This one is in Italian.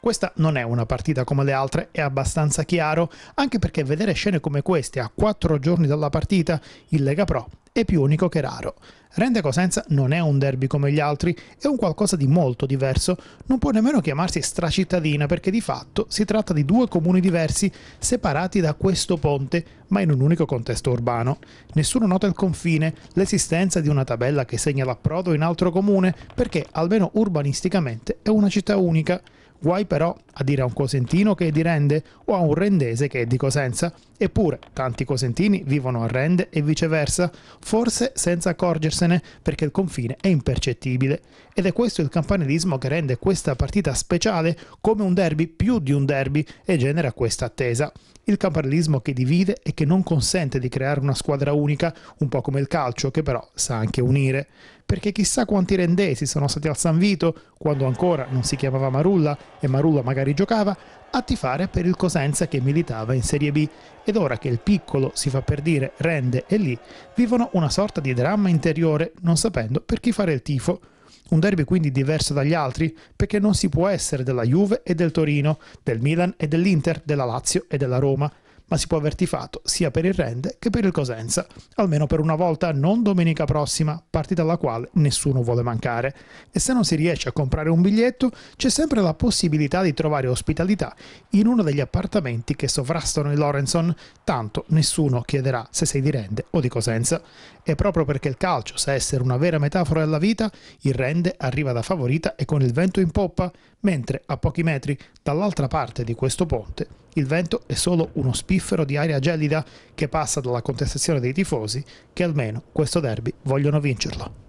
Questa non è una partita come le altre, è abbastanza chiaro, anche perché vedere scene come queste a 4 giorni dalla partita in Lega Pro è più unico che raro. Rende Cosenza non è un derby come gli altri, è un qualcosa di molto diverso, non può nemmeno chiamarsi stracittadina perché di fatto si tratta di due comuni diversi separati da questo ponte, ma in un unico contesto urbano. Nessuno nota il confine, l'esistenza di una tabella che segna l'approdo in altro comune, perché almeno urbanisticamente è una città unica. Guai però a dire a un cosentino che è di Rende o a un rendese che è di Cosenza. Eppure tanti cosentini vivono a Rende e viceversa, forse senza accorgersene perché il confine è impercettibile. Ed è questo il campanilismo che rende questa partita speciale come un derby più di un derby e genera questa attesa. Il campanilismo che divide e che non consente di creare una squadra unica, un po' come il calcio che però sa anche unire perché chissà quanti rendesi sono stati al San Vito, quando ancora non si chiamava Marulla e Marulla magari giocava, a tifare per il Cosenza che militava in Serie B ed ora che il piccolo si fa per dire rende e lì vivono una sorta di dramma interiore non sapendo per chi fare il tifo. Un derby quindi diverso dagli altri perché non si può essere della Juve e del Torino, del Milan e dell'Inter, della Lazio e della Roma ma si può aver tifato sia per il Rende che per il Cosenza, almeno per una volta non domenica prossima, partita alla quale nessuno vuole mancare. E se non si riesce a comprare un biglietto, c'è sempre la possibilità di trovare ospitalità in uno degli appartamenti che sovrastano il Lorenzon, tanto nessuno chiederà se sei di Rende o di Cosenza. E proprio perché il calcio sa essere una vera metafora della vita, il Rende arriva da favorita e con il vento in poppa, mentre a pochi metri dall'altra parte di questo ponte il vento è solo uno spirito mellifero di aria gelida che passa dalla contestazione dei tifosi che almeno questo derby vogliono vincerlo.